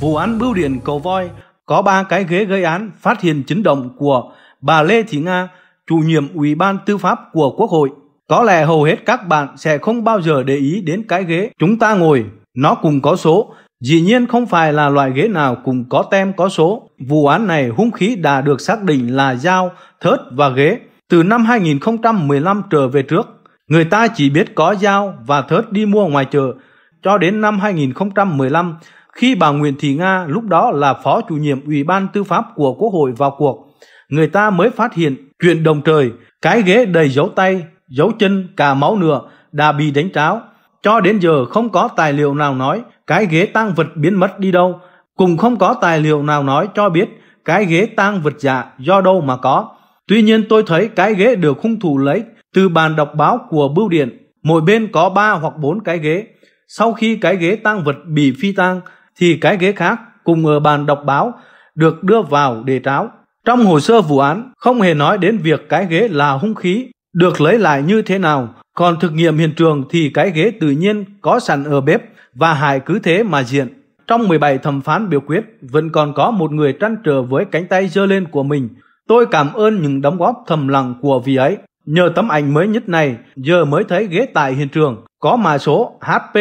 Vụ án bưu điện cầu voi có ba cái ghế gây án phát hiện chấn động của bà Lê Thị Nga, chủ nhiệm Ủy ban Tư pháp của Quốc hội. Có lẽ hầu hết các bạn sẽ không bao giờ để ý đến cái ghế chúng ta ngồi. Nó cùng có số, dĩ nhiên không phải là loại ghế nào cùng có tem có số. Vụ án này hung khí đã được xác định là dao, thớt và ghế. Từ năm 2015 trở về trước, người ta chỉ biết có dao và thớt đi mua ngoài chợ. Cho đến năm 2015, khi bà Nguyễn Thị Nga lúc đó là phó chủ nhiệm Ủy ban Tư pháp của Quốc hội vào cuộc, người ta mới phát hiện chuyện đồng trời, cái ghế đầy dấu tay, dấu chân, cả máu nửa đã bị đánh tráo. Cho đến giờ không có tài liệu nào nói cái ghế tang vật biến mất đi đâu, cũng không có tài liệu nào nói cho biết cái ghế tang vật giả do đâu mà có. Tuy nhiên tôi thấy cái ghế được hung thủ lấy từ bàn đọc báo của bưu điện, mỗi bên có 3 hoặc 4 cái ghế. Sau khi cái ghế tang vật bị phi tang thì cái ghế khác cùng ở bàn đọc báo được đưa vào để tráo. Trong hồ sơ vụ án không hề nói đến việc cái ghế là hung khí được lấy lại như thế nào, còn thực nghiệm hiện trường thì cái ghế tự nhiên có sẵn ở bếp và hại cứ thế mà diện. Trong 17 thẩm phán biểu quyết, vẫn còn có một người trăn trở với cánh tay giơ lên của mình. Tôi cảm ơn những đóng góp thầm lặng của vị ấy. Nhờ tấm ảnh mới nhất này, giờ mới thấy ghế tại hiện trường có mã số HP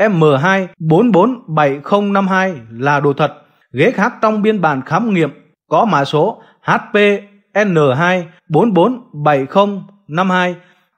M2 447052 là đồ thật. Ghế khác trong biên bản khám nghiệm có mã số HP N2 447052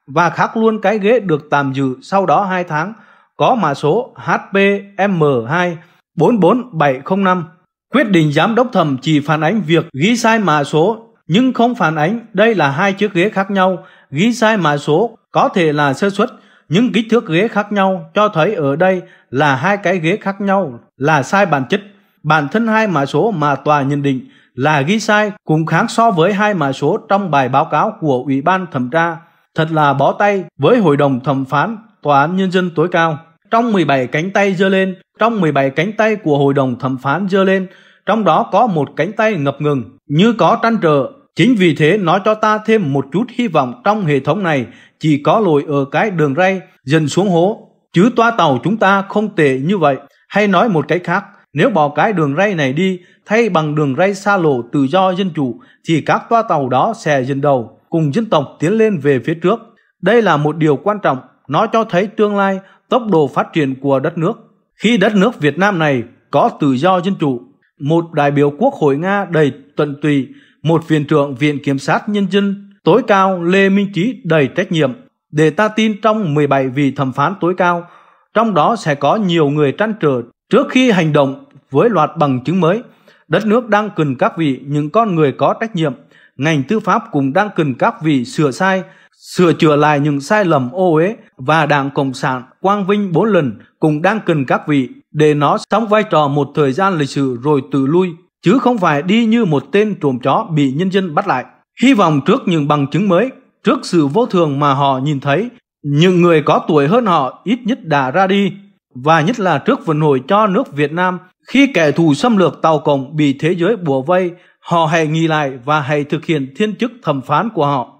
và khác luôn cái ghế được tạm giữ sau đó 2 tháng có mã số HP M2 44705. Quyết định giám đốc thẩm chỉ phản ánh việc ghi sai mã số nhưng không phản ánh đây là hai chiếc ghế khác nhau, ghi sai mã số có thể là sơ xuất nhưng kích thước ghế khác nhau cho thấy ở đây là hai cái ghế khác nhau là sai bản chất. Bản thân hai mã số mà tòa nhận định là ghi sai cũng khác so với hai mã số trong bài báo cáo của Ủy ban thẩm tra. Thật là bó tay với Hội đồng thẩm phán Tòa án Nhân dân tối cao. Trong 17 cánh tay dơ lên, trong 17 cánh tay của Hội đồng thẩm phán dơ lên, trong đó có một cánh tay ngập ngừng như có trăn trở Chính vì thế nói cho ta thêm một chút hy vọng trong hệ thống này chỉ có lồi ở cái đường ray dần xuống hố. Chứ toa tàu chúng ta không tệ như vậy. Hay nói một cách khác, nếu bỏ cái đường ray này đi thay bằng đường ray xa lộ tự do dân chủ thì các toa tàu đó sẽ dần đầu cùng dân tộc tiến lên về phía trước. Đây là một điều quan trọng, nó cho thấy tương lai tốc độ phát triển của đất nước. Khi đất nước Việt Nam này có tự do dân chủ, một đại biểu quốc hội Nga đầy tuần tùy một viện trưởng Viện Kiểm sát Nhân dân tối cao Lê Minh Trí đầy trách nhiệm để ta tin trong 17 vị thẩm phán tối cao, trong đó sẽ có nhiều người trăn trở trước khi hành động với loạt bằng chứng mới. Đất nước đang cần các vị những con người có trách nhiệm, ngành tư pháp cũng đang cần các vị sửa sai, sửa chữa lại những sai lầm ô uế và Đảng Cộng sản quang vinh bốn lần cũng đang cần các vị để nó sống vai trò một thời gian lịch sử rồi tự lui chứ không phải đi như một tên trộm chó bị nhân dân bắt lại. Hy vọng trước những bằng chứng mới, trước sự vô thường mà họ nhìn thấy, những người có tuổi hơn họ ít nhất đã ra đi, và nhất là trước vận hồi cho nước Việt Nam, khi kẻ thù xâm lược tàu cộng bị thế giới bùa vây, họ hãy nghỉ lại và hãy thực hiện thiên chức thẩm phán của họ.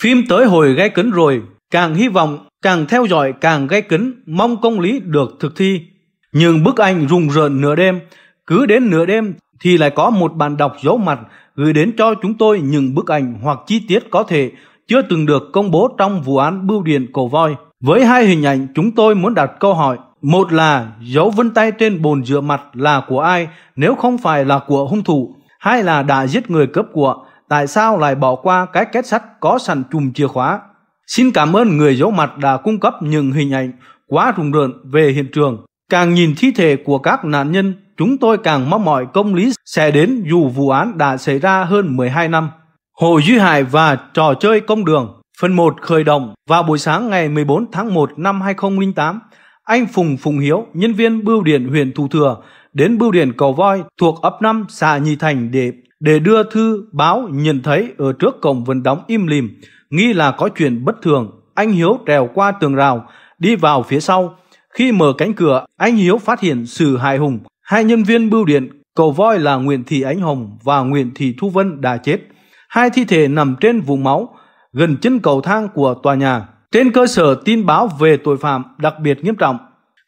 Phim tới hồi gây cấn rồi, càng hy vọng, càng theo dõi càng gây cấn, mong công lý được thực thi. Nhưng bức ảnh rùng rợn nửa đêm, cứ đến nửa đêm thì lại có một bạn đọc giấu mặt gửi đến cho chúng tôi những bức ảnh hoặc chi tiết có thể chưa từng được công bố trong vụ án bưu điện cổ voi. Với hai hình ảnh chúng tôi muốn đặt câu hỏi. Một là dấu vân tay trên bồn rửa mặt là của ai nếu không phải là của hung thủ. Hai là đã giết người cướp của, tại sao lại bỏ qua cái két sắt có sẵn chùm chìa khóa. Xin cảm ơn người giấu mặt đã cung cấp những hình ảnh quá rùng rợn về hiện trường. Càng nhìn thi thể của các nạn nhân chúng tôi càng mong mọi công lý sẽ đến dù vụ án đã xảy ra hơn 12 năm. Hồ Duy Hải và trò chơi công đường Phần 1 khởi động vào buổi sáng ngày 14 tháng 1 năm 2008, anh Phùng Phùng Hiếu, nhân viên bưu điện huyện Thủ Thừa, đến bưu điện Cầu Voi thuộc ấp 5 xã Nhị Thành để để đưa thư báo nhận thấy ở trước cổng vẫn đóng im lìm, nghi là có chuyện bất thường. Anh Hiếu trèo qua tường rào, đi vào phía sau. Khi mở cánh cửa, anh Hiếu phát hiện sự hài hùng Hai nhân viên bưu điện cầu voi là Nguyễn Thị Ánh Hồng và Nguyễn Thị Thu Vân đã chết. Hai thi thể nằm trên vùng máu gần chân cầu thang của tòa nhà. Trên cơ sở tin báo về tội phạm đặc biệt nghiêm trọng,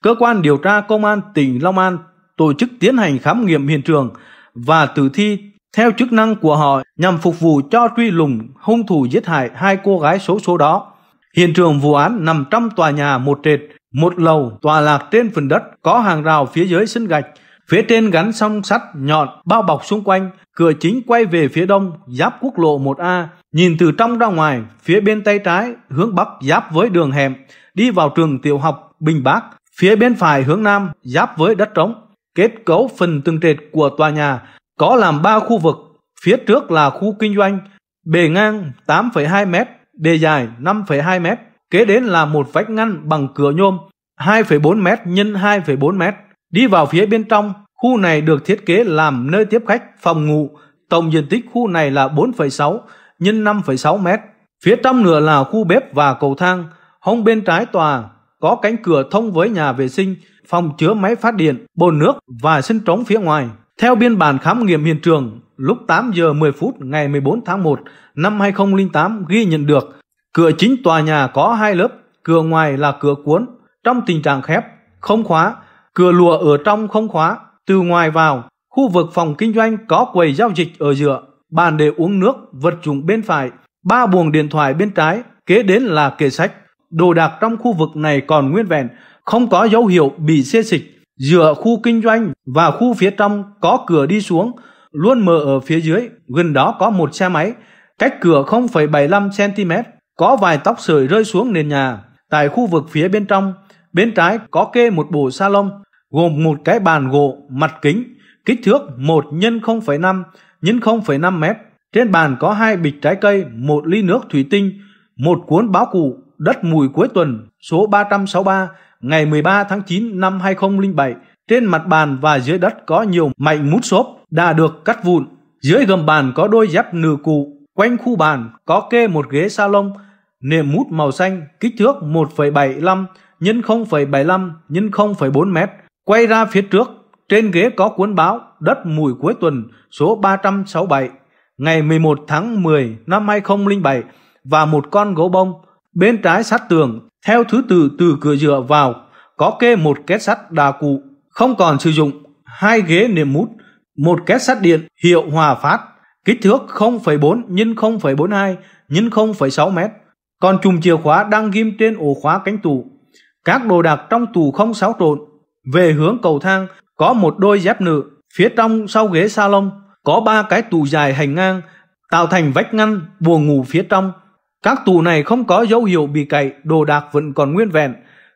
cơ quan điều tra công an tỉnh Long An tổ chức tiến hành khám nghiệm hiện trường và tử thi theo chức năng của họ nhằm phục vụ cho truy lùng hung thủ giết hại hai cô gái số số đó. Hiện trường vụ án nằm trong tòa nhà một trệt, một lầu tòa lạc trên phần đất có hàng rào phía dưới sân gạch Phía trên gắn song sắt nhọn bao bọc xung quanh, cửa chính quay về phía đông, giáp quốc lộ 1A, nhìn từ trong ra ngoài, phía bên tay trái, hướng bắc giáp với đường hẻm, đi vào trường tiểu học Bình Bắc, phía bên phải hướng nam, giáp với đất trống. Kết cấu phần tường trệt của tòa nhà có làm 3 khu vực, phía trước là khu kinh doanh, bề ngang 8,2 m, bề dài 5,2 m, kế đến là một vách ngăn bằng cửa nhôm 2,4 m x 2,4 m Đi vào phía bên trong, khu này được thiết kế làm nơi tiếp khách, phòng ngủ. Tổng diện tích khu này là 4,6 x 5,6 mét. Phía trong nửa là khu bếp và cầu thang. Hông bên trái tòa có cánh cửa thông với nhà vệ sinh, phòng chứa máy phát điện, bồn nước và sân trống phía ngoài. Theo biên bản khám nghiệm hiện trường, lúc 8 giờ 10 phút ngày 14 tháng 1 năm 2008 ghi nhận được, cửa chính tòa nhà có hai lớp, cửa ngoài là cửa cuốn, trong tình trạng khép, không khóa, Cửa lụa ở trong không khóa, từ ngoài vào, khu vực phòng kinh doanh có quầy giao dịch ở giữa, bàn để uống nước, vật dụng bên phải, ba buồng điện thoại bên trái, kế đến là kệ sách. Đồ đạc trong khu vực này còn nguyên vẹn, không có dấu hiệu bị xê xịch. Giữa khu kinh doanh và khu phía trong có cửa đi xuống, luôn mở ở phía dưới, gần đó có một xe máy, cách cửa 0,75 cm, có vài tóc sợi rơi xuống nền nhà. Tại khu vực phía bên trong Bên trái có kê một bộ salon gồm một cái bàn gỗ mặt kính, kích thước 1 x 0,5 x 0,5 mét. Trên bàn có hai bịch trái cây, một ly nước thủy tinh, một cuốn báo cụ Đất mùi cuối tuần số 363 ngày 13 tháng 9 năm 2007. Trên mặt bàn và dưới đất có nhiều mảnh mút xốp đã được cắt vụn. Dưới gầm bàn có đôi dép nửa cụ. Quanh khu bàn có kê một ghế salon nệm mút màu xanh kích thước 1,75 nhân 0,75 nhân 0,4 mét, quay ra phía trước. Trên ghế có cuốn báo Đất mùi cuối tuần số 367 ngày 11 tháng 10 năm 2007 và một con gấu bông. Bên trái sát tường, theo thứ tự từ cửa dựa vào, có kê một két sắt đà cụ, không còn sử dụng, hai ghế niệm mút, một két sắt điện hiệu hòa phát, kích thước 0,4 x 0,42 x 0,6 mét Còn chùm chìa khóa đang ghim trên ổ khóa cánh tủ các đồ đạc trong tù không xáo trộn. Về hướng cầu thang có một đôi dép nữ. Phía trong sau ghế salon có ba cái tù dài hành ngang tạo thành vách ngăn buồng ngủ phía trong. Các tù này không có dấu hiệu bị cậy, đồ đạc vẫn còn nguyên vẹn.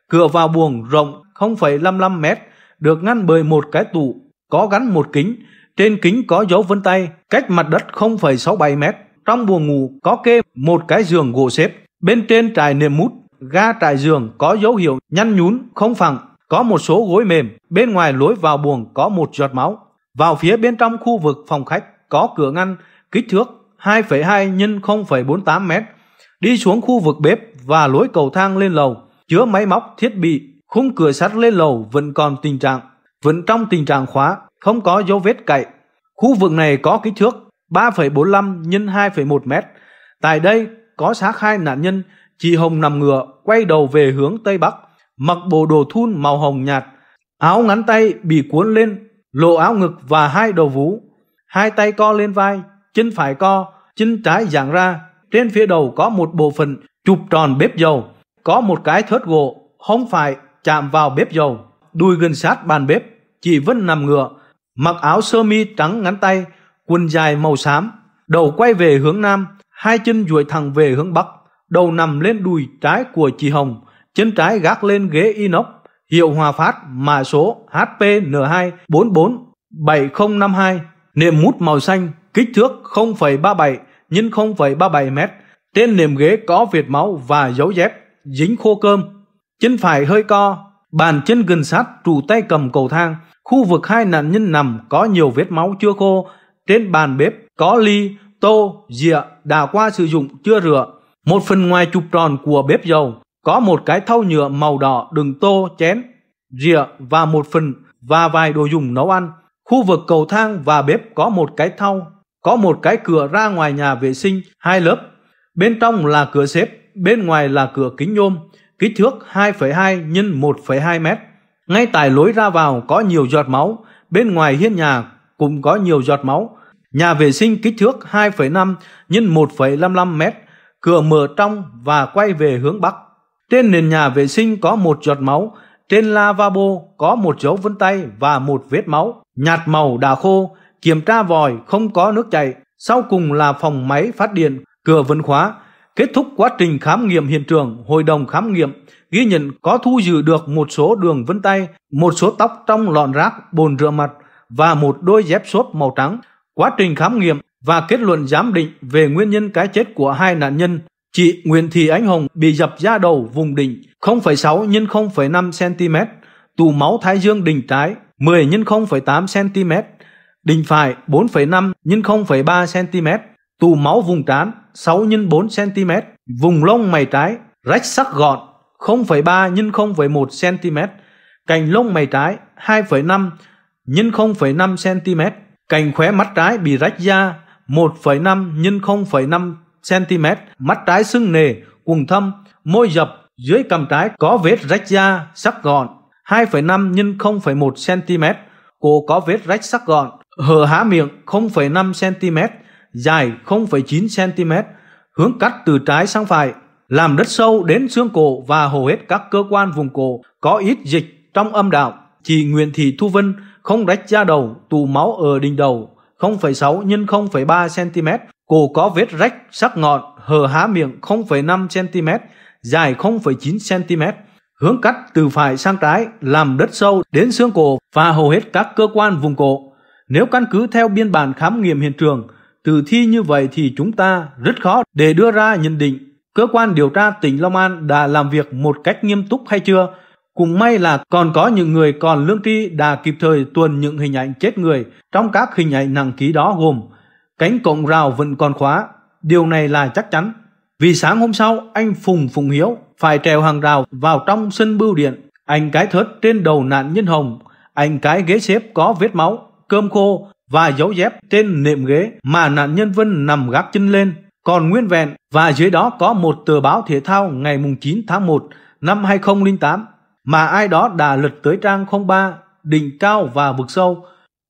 Cửa vào buồng rộng 0,55 mét được ngăn bởi một cái tủ có gắn một kính. Trên kính có dấu vân tay, cách mặt đất 0,67 mét. Trong buồng ngủ có kê một cái giường gỗ xếp, bên trên trải nệm mút ga trải giường có dấu hiệu nhăn nhún, không phẳng, có một số gối mềm, bên ngoài lối vào buồng có một giọt máu. Vào phía bên trong khu vực phòng khách có cửa ngăn kích thước 2,2 x 0,48 m, đi xuống khu vực bếp và lối cầu thang lên lầu, chứa máy móc, thiết bị, khung cửa sắt lên lầu vẫn còn tình trạng, vẫn trong tình trạng khóa, không có dấu vết cậy. Khu vực này có kích thước 3,45 x 2,1 m. Tại đây có xác hai nạn nhân Chị Hồng nằm ngựa, quay đầu về hướng Tây Bắc, mặc bộ đồ thun màu hồng nhạt, áo ngắn tay bị cuốn lên, lộ áo ngực và hai đầu vú. Hai tay co lên vai, chân phải co, chân trái giãn ra. Trên phía đầu có một bộ phận chụp tròn bếp dầu, có một cái thớt gỗ, không phải chạm vào bếp dầu, đuôi gần sát bàn bếp. Chị Vân nằm ngựa, mặc áo sơ mi trắng ngắn tay, quần dài màu xám, đầu quay về hướng nam, hai chân duỗi thẳng về hướng bắc đầu nằm lên đùi trái của chị Hồng, chân trái gác lên ghế inox, hiệu hòa phát mã số HPN2 447052, niệm mút màu xanh, kích thước 0,37 x 0,37 m. Trên nệm ghế có vệt máu và dấu dép dính khô cơm. Chân phải hơi co, bàn chân gần sát trụ tay cầm cầu thang. Khu vực hai nạn nhân nằm có nhiều vết máu chưa khô. Trên bàn bếp có ly, tô, dịa đã qua sử dụng chưa rửa một phần ngoài trục tròn của bếp dầu có một cái thau nhựa màu đỏ đựng tô, chén, rìa và một phần và vài đồ dùng nấu ăn. Khu vực cầu thang và bếp có một cái thau, có một cái cửa ra ngoài nhà vệ sinh hai lớp. Bên trong là cửa xếp, bên ngoài là cửa kính nhôm, kích thước 2,2 x 1,2 mét. Ngay tại lối ra vào có nhiều giọt máu, bên ngoài hiên nhà cũng có nhiều giọt máu. Nhà vệ sinh kích thước 2,5 x 1,55 mét cửa mở trong và quay về hướng bắc. Trên nền nhà vệ sinh có một giọt máu, trên lavabo có một dấu vân tay và một vết máu, nhạt màu đã khô, kiểm tra vòi không có nước chảy. Sau cùng là phòng máy phát điện, cửa vẫn khóa. Kết thúc quá trình khám nghiệm hiện trường, hội đồng khám nghiệm ghi nhận có thu giữ được một số đường vân tay, một số tóc trong lọn rác, bồn rửa mặt và một đôi dép xốp màu trắng. Quá trình khám nghiệm và kết luận giám định về nguyên nhân cái chết của hai nạn nhân. Chị Nguyễn Thị Ánh Hồng bị dập da đầu vùng đỉnh 0,6 x 0,5 cm, tụ máu thái dương đỉnh trái 10 x 0,8 cm, đỉnh phải 4,5 x 0,3 cm, tụ máu vùng trán 6 x 4 cm, vùng lông mày trái rách sắc gọn 0,3 x 0,1 cm, cành lông mày trái 2,5 x 0,5 cm, cành khóe mắt trái bị rách da 1,5 x 0,5 cm, mắt trái sưng nề, quầng thâm, môi dập, dưới cằm trái có vết rách da, sắc gọn, 2,5 x 0,1 cm, cổ có vết rách sắc gọn, hở há miệng 0,5 cm, dài 0,9 cm, hướng cắt từ trái sang phải, làm đất sâu đến xương cổ và hầu hết các cơ quan vùng cổ có ít dịch trong âm đạo. Chị Nguyễn Thị Thu Vân không rách da đầu, tụ máu ở đỉnh đầu, 0,6 nhân 0,3 cm, cổ có vết rách sắc ngọn, hở há miệng 0,5 cm, dài 0,9 cm. Hướng cắt từ phải sang trái làm đất sâu đến xương cổ và hầu hết các cơ quan vùng cổ. Nếu căn cứ theo biên bản khám nghiệm hiện trường, tử thi như vậy thì chúng ta rất khó để đưa ra nhận định cơ quan điều tra tỉnh Long An đã làm việc một cách nghiêm túc hay chưa cũng may là còn có những người còn lương tri đã kịp thời tuồn những hình ảnh chết người trong các hình ảnh nặng ký đó gồm cánh cổng rào vẫn còn khóa, điều này là chắc chắn. Vì sáng hôm sau, anh Phùng Phùng Hiếu phải trèo hàng rào vào trong sân bưu điện. Anh cái thớt trên đầu nạn nhân hồng, anh cái ghế xếp có vết máu, cơm khô và dấu dép trên nệm ghế mà nạn nhân Vân nằm gác chân lên. Còn nguyên vẹn và dưới đó có một tờ báo thể thao ngày 9 tháng 1 năm 2008 mà ai đó đã lật tới trang 03, đỉnh cao và vực sâu,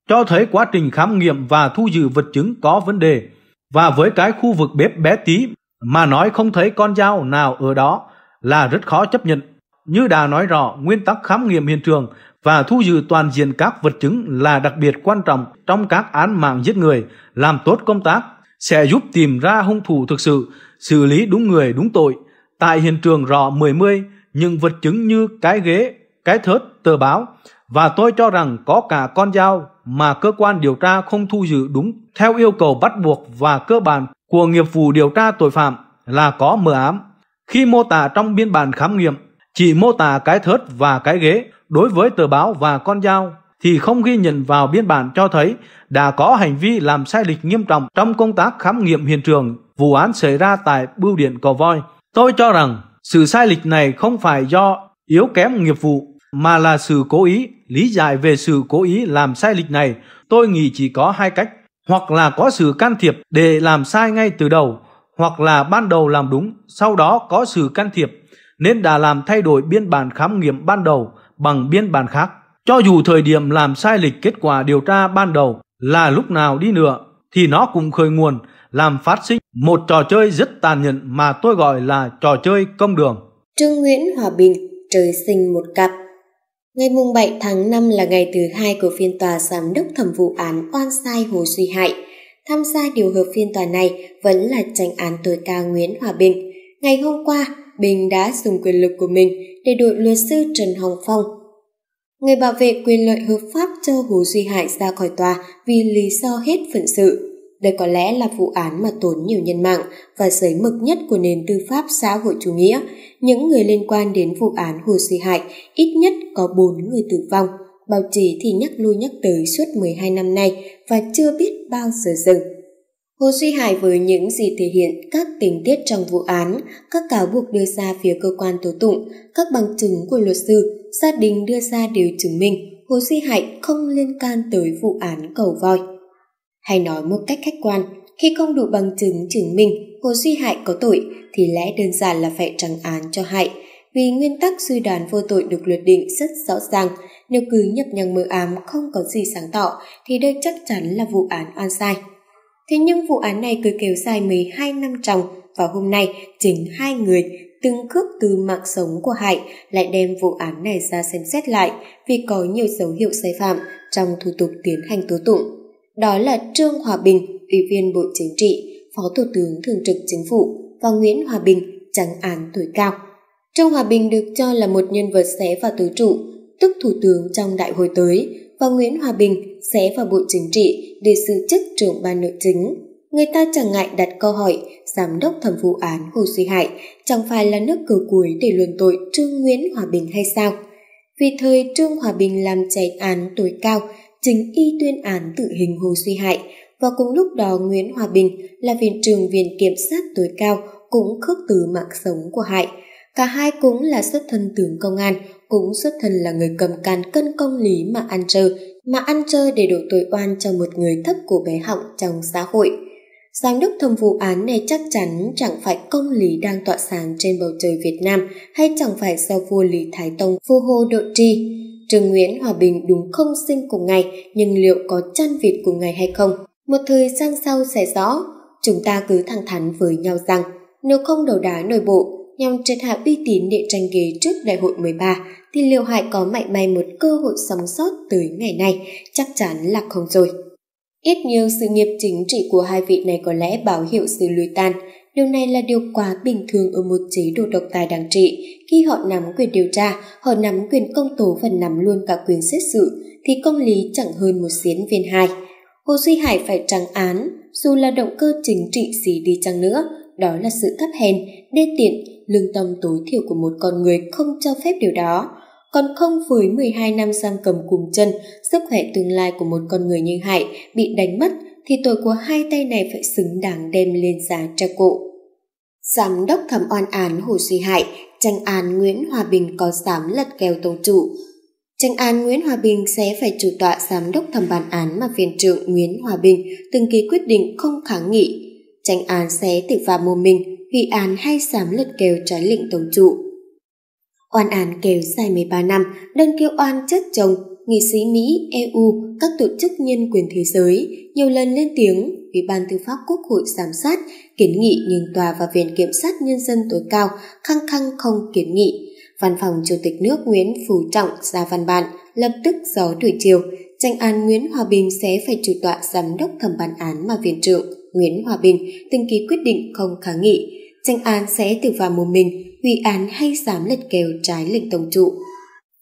cho thấy quá trình khám nghiệm và thu giữ vật chứng có vấn đề. Và với cái khu vực bếp bé tí mà nói không thấy con dao nào ở đó là rất khó chấp nhận. Như đã nói rõ, nguyên tắc khám nghiệm hiện trường và thu giữ toàn diện các vật chứng là đặc biệt quan trọng trong các án mạng giết người, làm tốt công tác sẽ giúp tìm ra hung thủ thực sự, xử lý đúng người đúng tội. Tại hiện trường rõ 10-10, những vật chứng như cái ghế, cái thớt, tờ báo và tôi cho rằng có cả con dao mà cơ quan điều tra không thu giữ đúng theo yêu cầu bắt buộc và cơ bản của nghiệp vụ điều tra tội phạm là có mờ ám. Khi mô tả trong biên bản khám nghiệm, chỉ mô tả cái thớt và cái ghế đối với tờ báo và con dao thì không ghi nhận vào biên bản cho thấy đã có hành vi làm sai lệch nghiêm trọng trong công tác khám nghiệm hiện trường vụ án xảy ra tại bưu điện Cò Voi. Tôi cho rằng sự sai lệch này không phải do yếu kém nghiệp vụ mà là sự cố ý. Lý giải về sự cố ý làm sai lệch này tôi nghĩ chỉ có hai cách. Hoặc là có sự can thiệp để làm sai ngay từ đầu hoặc là ban đầu làm đúng sau đó có sự can thiệp nên đã làm thay đổi biên bản khám nghiệm ban đầu bằng biên bản khác. Cho dù thời điểm làm sai lệch kết quả điều tra ban đầu là lúc nào đi nữa thì nó cũng khởi nguồn làm phát sinh một trò chơi rất tàn nhẫn mà tôi gọi là trò chơi công đường. Trương Nguyễn Hòa Bình trời sinh một cặp. Ngày mùng 7 tháng 5 là ngày thứ hai của phiên tòa giám đốc thẩm vụ án oan sai Hồ Duy Hải. Tham gia điều hợp phiên tòa này vẫn là tranh án tối cao Nguyễn Hòa Bình. Ngày hôm qua, Bình đã dùng quyền lực của mình để đội luật sư Trần Hồng Phong. Người bảo vệ quyền lợi hợp pháp cho Hồ Duy Hải ra khỏi tòa vì lý do hết phận sự. Đây có lẽ là vụ án mà tốn nhiều nhân mạng và giấy mực nhất của nền tư pháp xã hội chủ nghĩa. Những người liên quan đến vụ án Hồ Duy Hải ít nhất có 4 người tử vong. Báo chí thì nhắc lui nhắc tới suốt 12 năm nay và chưa biết bao giờ dừng. Hồ Duy Hải với những gì thể hiện các tình tiết trong vụ án, các cáo buộc đưa ra phía cơ quan tố tụng, các bằng chứng của luật sư, gia đình đưa ra đều chứng minh Hồ Duy Hải không liên can tới vụ án cầu voi. Hay nói một cách khách quan, khi không đủ bằng chứng chứng minh Hồ Duy Hại có tội thì lẽ đơn giản là phải trắng án cho Hại, vì nguyên tắc suy đoán vô tội được luật định rất rõ ràng, nếu cứ nhập nhằng mờ ám không có gì sáng tỏ thì đây chắc chắn là vụ án oan sai. Thế nhưng vụ án này cứ kéo dài 12 năm trong và hôm nay chính hai người từng cướp từ mạng sống của hại lại đem vụ án này ra xem xét lại vì có nhiều dấu hiệu sai phạm trong thủ tục tiến hành tố tụng. Đó là Trương Hòa Bình, Ủy viên Bộ Chính trị, Phó Thủ tướng Thường trực Chính phủ và Nguyễn Hòa Bình, tránh án tuổi cao. Trương Hòa Bình được cho là một nhân vật xé vào tứ trụ, tức Thủ tướng trong đại hội tới, và Nguyễn Hòa Bình xé vào Bộ Chính trị để giữ chức trưởng ban nội chính. Người ta chẳng ngại đặt câu hỏi giám đốc thẩm vụ án Hồ Duy Hải chẳng phải là nước cờ cuối để luận tội Trương Nguyễn Hòa Bình hay sao? Vì thời Trương Hòa Bình làm tránh án tuổi cao chính y tuyên án tử hình Hồ Suy Hại và cùng lúc đó Nguyễn Hòa Bình là viện trưởng viện kiểm sát tối cao cũng khước từ mạng sống của Hại. Cả hai cũng là xuất thân tướng công an, cũng xuất thân là người cầm cán cân công lý mà ăn chơi mà ăn chơi để đổ tội oan cho một người thấp của bé họng trong xã hội. Giám đốc thẩm vụ án này chắc chắn chẳng phải công lý đang tỏa sáng trên bầu trời Việt Nam hay chẳng phải do vua Lý Thái Tông vô hô độ tri. Trương Nguyễn hòa bình đúng không sinh cùng ngày, nhưng liệu có chăn vịt cùng ngày hay không? Một thời gian sau sẽ rõ, chúng ta cứ thẳng thắn với nhau rằng, nếu không đầu đá nội bộ, nhằm triệt hạ uy tín để tranh ghế trước đại hội 13, thì liệu hại có mạnh may một cơ hội sống sót tới ngày này, chắc chắn là không rồi. Ít nhiều sự nghiệp chính trị của hai vị này có lẽ báo hiệu sự lùi tan, Điều này là điều quá bình thường ở một chế độ độc tài đảng trị. Khi họ nắm quyền điều tra, họ nắm quyền công tố và nắm luôn cả quyền xét xử, thì công lý chẳng hơn một diễn viên hài. Hồ Duy Hải phải trắng án, dù là động cơ chính trị gì đi chăng nữa, đó là sự thấp hèn, đê tiện, lương tâm tối thiểu của một con người không cho phép điều đó. Còn không với 12 năm giam cầm cùng chân, sức khỏe tương lai của một con người như Hải bị đánh mất thì tội của hai tay này phải xứng đáng đem lên giá cho cụ. Giám đốc thẩm oan án Hồ Duy Hại, tranh án Nguyễn Hòa Bình có dám lật kèo tố trụ. Tranh án Nguyễn Hòa Bình sẽ phải chủ tọa giám đốc thẩm bản án mà viện trưởng Nguyễn Hòa Bình từng ký quyết định không kháng nghị. Tranh án sẽ tự phạm mô mình, hủy án hay dám lật kèo trái lệnh tổng trụ. Oan án kéo dài 13 năm, đơn kêu oan chất chồng nghị sĩ Mỹ, EU, các tổ chức nhân quyền thế giới nhiều lần lên tiếng Ủy ban Tư pháp Quốc hội giám sát kiến nghị nhưng tòa và Viện Kiểm sát Nhân dân tối cao khăng khăng không kiến nghị. Văn phòng Chủ tịch nước Nguyễn Phú Trọng ra văn bản lập tức gió đổi chiều, tranh án Nguyễn Hòa Bình sẽ phải chủ tọa giám đốc thẩm bản án mà Viện trưởng Nguyễn Hòa Bình từng ký quyết định không kháng nghị. Tranh án sẽ tự vào một mình, hủy án hay dám lật kèo trái lệnh tổng trụ.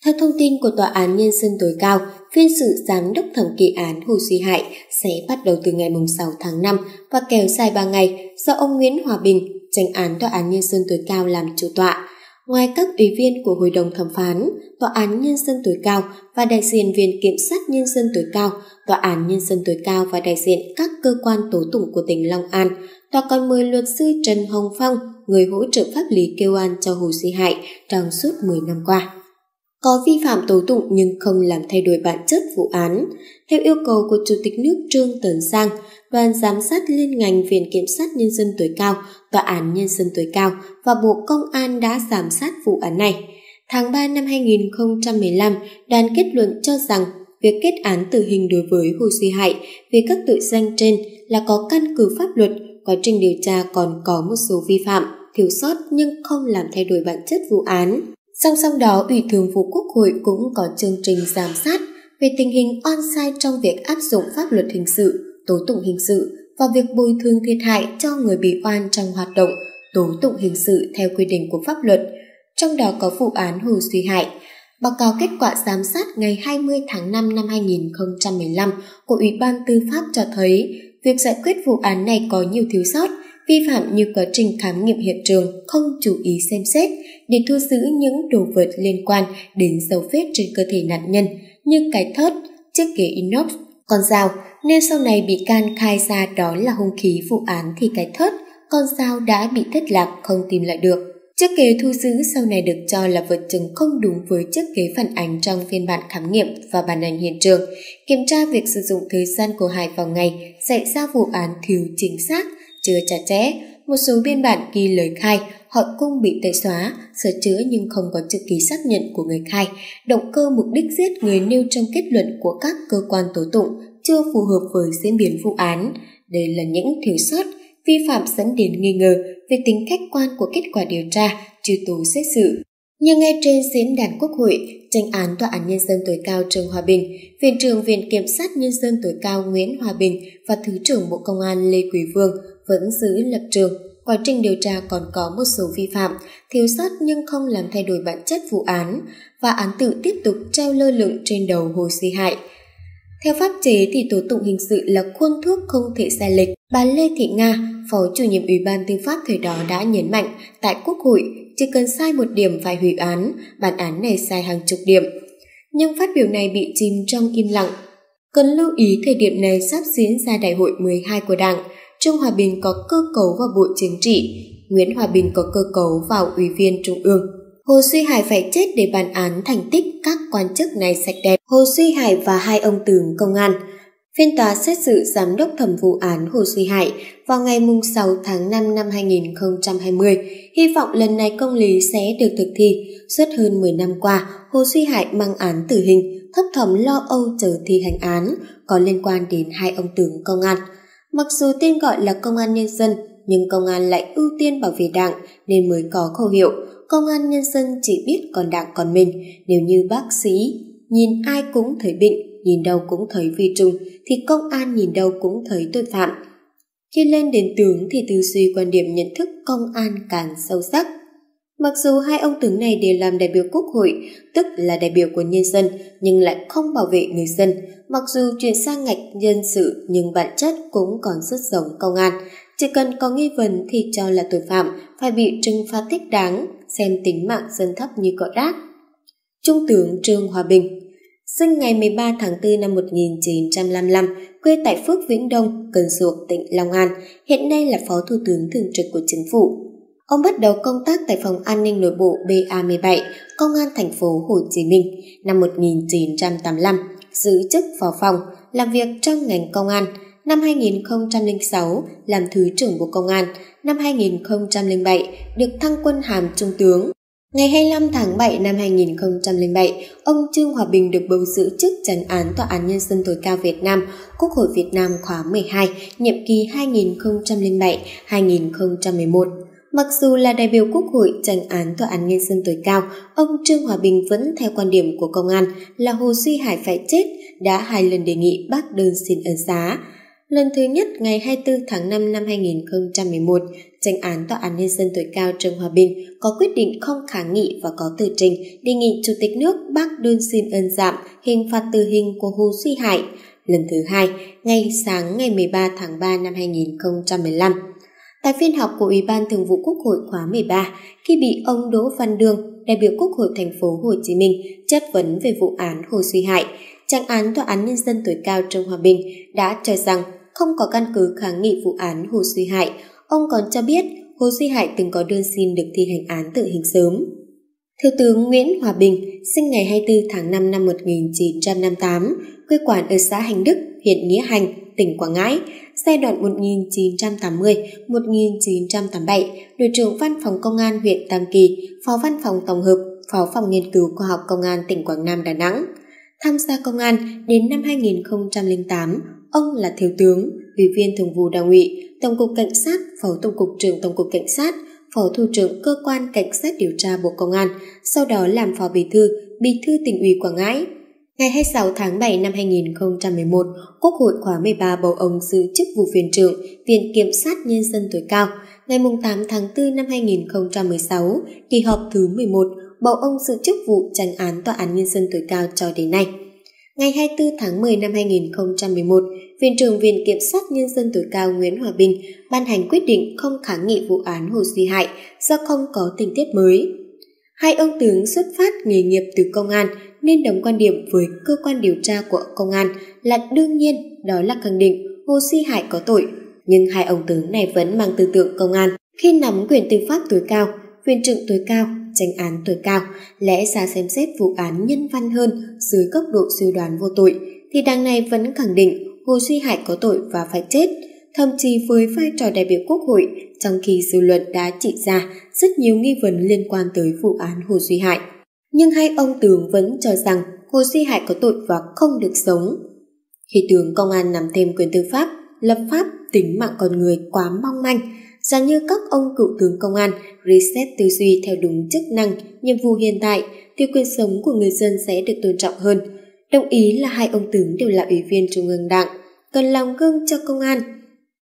Theo thông tin của Tòa án Nhân dân tối cao, phiên xử giám đốc thẩm kỳ án Hồ Duy hải sẽ bắt đầu từ ngày 6 tháng 5 và kéo dài 3 ngày do ông Nguyễn Hòa Bình, tranh án Tòa án Nhân dân tối cao làm chủ tọa. Ngoài các ủy viên của Hội đồng thẩm phán, Tòa án Nhân dân tối cao và đại diện Viện Kiểm sát Nhân dân tối cao, Tòa án Nhân dân tối cao và đại diện các cơ quan tố tụng của tỉnh Long An, Tòa còn mời luật sư Trần Hồng Phong, người hỗ trợ pháp lý kêu an cho Hồ Duy hải trong suốt 10 năm qua có vi phạm tố tụng nhưng không làm thay đổi bản chất vụ án. Theo yêu cầu của Chủ tịch nước Trương Tấn Sang, đoàn giám sát liên ngành Viện Kiểm sát Nhân dân tối cao, Tòa án Nhân dân tối cao và Bộ Công an đã giám sát vụ án này. Tháng 3 năm 2015, đoàn kết luận cho rằng việc kết án tử hình đối với Hồ Duy Hại về các tội danh trên là có căn cứ pháp luật, quá trình điều tra còn có một số vi phạm, thiếu sót nhưng không làm thay đổi bản chất vụ án. Song song đó, Ủy thường vụ Quốc hội cũng có chương trình giám sát về tình hình on-site trong việc áp dụng pháp luật hình sự, tố tụng hình sự và việc bồi thường thiệt hại cho người bị oan trong hoạt động tố tụng hình sự theo quy định của pháp luật, trong đó có vụ án Hồ suy Hại. Báo cáo kết quả giám sát ngày 20 tháng 5 năm 2015 của Ủy ban Tư pháp cho thấy việc giải quyết vụ án này có nhiều thiếu sót – vi phạm như quá trình khám nghiệm hiện trường không chú ý xem xét để thu giữ những đồ vật liên quan đến dấu vết trên cơ thể nạn nhân như cái thớt, chiếc ghế inox, con dao, nên sau này bị can khai ra đó là hung khí vụ án thì cái thớt, con dao đã bị thất lạc không tìm lại được. Chiếc ghế thu giữ sau này được cho là vật chứng không đúng với chiếc ghế phản ánh trong phiên bản khám nghiệm và bản ảnh hiện trường. Kiểm tra việc sử dụng thời gian của Hải vào ngày xảy ra vụ án thiếu chính xác chưa chặt chẽ, một số biên bản ghi lời khai, họ cung bị tẩy xóa, sửa chữa nhưng không có chữ ký xác nhận của người khai. Động cơ mục đích giết người nêu trong kết luận của các cơ quan tố tụng chưa phù hợp với diễn biến vụ án. Đây là những thiếu sót, vi phạm dẫn đến nghi ngờ về tính khách quan của kết quả điều tra, truy tố xét xử. Như ngay trên diễn đàn Quốc hội, tranh án Tòa án Nhân dân tối cao Trương Hòa Bình, Viện trưởng Viện Kiểm sát Nhân dân tối cao Nguyễn Hòa Bình và Thứ trưởng Bộ Công an Lê Quý Vương vẫn giữ lập trường. Quá trình điều tra còn có một số vi phạm, thiếu sót nhưng không làm thay đổi bản chất vụ án và án tử tiếp tục treo lơ lửng trên đầu hồ si hại. Theo pháp chế thì tố tụng hình sự là khuôn thước không thể sai lệch. Bà Lê Thị Nga, Phó chủ nhiệm Ủy ban Tư pháp thời đó đã nhấn mạnh tại Quốc hội chỉ cần sai một điểm phải hủy án, bản án này sai hàng chục điểm. Nhưng phát biểu này bị chìm trong im lặng. Cần lưu ý thời điểm này sắp diễn ra đại hội 12 của Đảng – Trương Hòa Bình có cơ cấu vào Bộ Chính trị, Nguyễn Hòa Bình có cơ cấu vào Ủy viên Trung ương. Hồ Suy Hải phải chết để bản án thành tích các quan chức này sạch đẹp. Hồ Suy Hải và hai ông tướng công an. Phiên tòa xét xử giám đốc thẩm vụ án Hồ Suy Hải vào ngày 6 tháng 5 năm 2020, hy vọng lần này công lý sẽ được thực thi. Suốt hơn 10 năm qua, Hồ Suy Hải mang án tử hình, thấp thỏm lo âu chờ thi hành án, có liên quan đến hai ông tướng công an. Mặc dù tên gọi là công an nhân dân, nhưng công an lại ưu tiên bảo vệ đảng nên mới có khẩu hiệu công an nhân dân chỉ biết còn đảng còn mình. Nếu như bác sĩ nhìn ai cũng thấy bệnh, nhìn đâu cũng thấy vi trùng, thì công an nhìn đâu cũng thấy tội phạm. Khi lên đến tướng thì tư duy quan điểm nhận thức công an càng sâu sắc. Mặc dù hai ông tướng này đều làm đại biểu quốc hội, tức là đại biểu của nhân dân, nhưng lại không bảo vệ người dân. Mặc dù chuyển sang ngạch nhân sự nhưng bản chất cũng còn rất giống công an. Chỉ cần có nghi vấn thì cho là tội phạm, phải bị trừng phạt thích đáng, xem tính mạng dân thấp như cọ rác. Trung tướng Trương Hòa Bình Sinh ngày 13 tháng 4 năm 1955, quê tại Phước Vĩnh Đông, Cần Duộc, tỉnh Long An, hiện nay là Phó Thủ tướng Thường trực của Chính phủ, Ông bắt đầu công tác tại phòng an ninh nội bộ BA17, Công an thành phố Hồ Chí Minh năm 1985, giữ chức phó phòng, làm việc trong ngành công an. Năm 2006 làm thứ trưởng Bộ Công an, năm 2007 được thăng quân hàm trung tướng. Ngày 25 tháng 7 năm 2007, ông Trương Hòa Bình được bầu giữ chức tránh án Tòa án Nhân dân tối cao Việt Nam, Quốc hội Việt Nam khóa 12, nhiệm kỳ 2007-2011. Mặc dù là đại biểu Quốc hội tranh án tòa án nhân dân tối cao, ông Trương Hòa Bình vẫn theo quan điểm của công an là Hồ Duy Hải phải chết, đã hai lần đề nghị bác đơn xin ân xá. Lần thứ nhất ngày 24 tháng 5 năm 2011, tranh án Tòa án Nhân dân tối cao Trương Hòa Bình có quyết định không kháng nghị và có tờ trình đề nghị Chủ tịch nước bác đơn xin ân giảm hình phạt tử hình của Hồ Duy Hải. Lần thứ hai, ngay sáng ngày 13 tháng 3 năm 2015, tại phiên họp của Ủy ban Thường vụ Quốc hội khóa 13 khi bị ông Đỗ Văn Đương, đại biểu Quốc hội thành phố Hồ Chí Minh chất vấn về vụ án Hồ Suy Hải. Trạng án Tòa án Nhân dân tối cao trong Hòa Bình đã cho rằng không có căn cứ kháng nghị vụ án Hồ Suy Hải. Ông còn cho biết Hồ Suy Hải từng có đơn xin được thi hành án tử hình sớm. Thiếu tướng Nguyễn Hòa Bình, sinh ngày 24 tháng 5 năm 1958, quê quán ở xã Hành Đức, huyện Nghĩa Hành, tỉnh Quảng Ngãi, giai đoạn 1980-1987, đội trưởng văn phòng công an huyện Tam Kỳ, phó văn phòng tổng hợp, phó phòng nghiên cứu khoa học công an tỉnh Quảng Nam Đà Nẵng. Tham gia công an đến năm 2008, ông là thiếu tướng, ủy viên thường vụ đảng ủy, tổng cục cảnh sát, phó tổng cục trưởng tổng cục cảnh sát, phó thủ trưởng cơ quan cảnh sát điều tra Bộ Công an, sau đó làm phó bí thư, bí thư tỉnh ủy Quảng Ngãi Ngày 26 tháng 7 năm 2011, Quốc hội khóa 13 bầu ông giữ chức vụ viện trưởng Viện Kiểm sát Nhân dân tối cao. Ngày 8 tháng 4 năm 2016, kỳ họp thứ 11, bầu ông giữ chức vụ tranh án Tòa án Nhân dân tối cao cho đến nay. Ngày 24 tháng 10 năm 2011, Viện trưởng Viện Kiểm sát Nhân dân tối cao Nguyễn Hòa Bình ban hành quyết định không kháng nghị vụ án Hồ Duy Hại do không có tình tiết mới, Hai ông tướng xuất phát nghề nghiệp từ công an nên đồng quan điểm với cơ quan điều tra của công an là đương nhiên đó là khẳng định Hồ Si Hải có tội. Nhưng hai ông tướng này vẫn mang tư tưởng công an khi nắm quyền tư pháp tối cao, quyền trưởng tối cao, tranh án tối cao, lẽ ra xem xét vụ án nhân văn hơn dưới góc độ suy đoán vô tội, thì đảng này vẫn khẳng định Hồ Duy Hải có tội và phải chết. Thậm chí với vai trò đại biểu quốc hội trong khi dư luận đã chỉ ra rất nhiều nghi vấn liên quan tới vụ án Hồ Duy Hải. Nhưng hai ông tướng vẫn cho rằng Hồ Duy Hải có tội và không được sống. Khi tướng công an nắm thêm quyền tư pháp, lập pháp tính mạng con người quá mong manh, giá như các ông cựu tướng công an reset tư duy theo đúng chức năng, nhiệm vụ hiện tại, thì quyền sống của người dân sẽ được tôn trọng hơn. Đồng ý là hai ông tướng đều là ủy viên Trung ương Đảng, cần làm gương cho công an,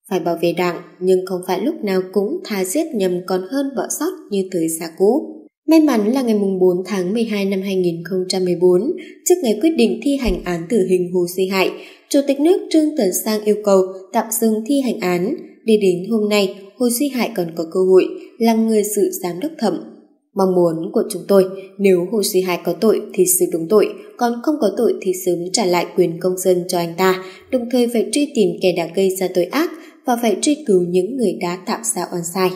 phải bảo vệ đảng, nhưng không phải lúc nào cũng thà giết nhầm còn hơn bỏ sót như thời xa cũ. May mắn là ngày 4 tháng 12 năm 2014, trước ngày quyết định thi hành án tử hình Hồ Duy Hại, Chủ tịch nước Trương Tấn Sang yêu cầu tạm dừng thi hành án. Để đến hôm nay, Hồ Duy Hại còn có cơ hội làm người sự giám đốc thẩm. Mong muốn của chúng tôi, nếu Hồ Duy hải có tội thì xử đúng tội, còn không có tội thì sớm trả lại quyền công dân cho anh ta, đồng thời phải truy tìm kẻ đã gây ra tội ác, và phải truy cứu những người đã tạo ra oan sai.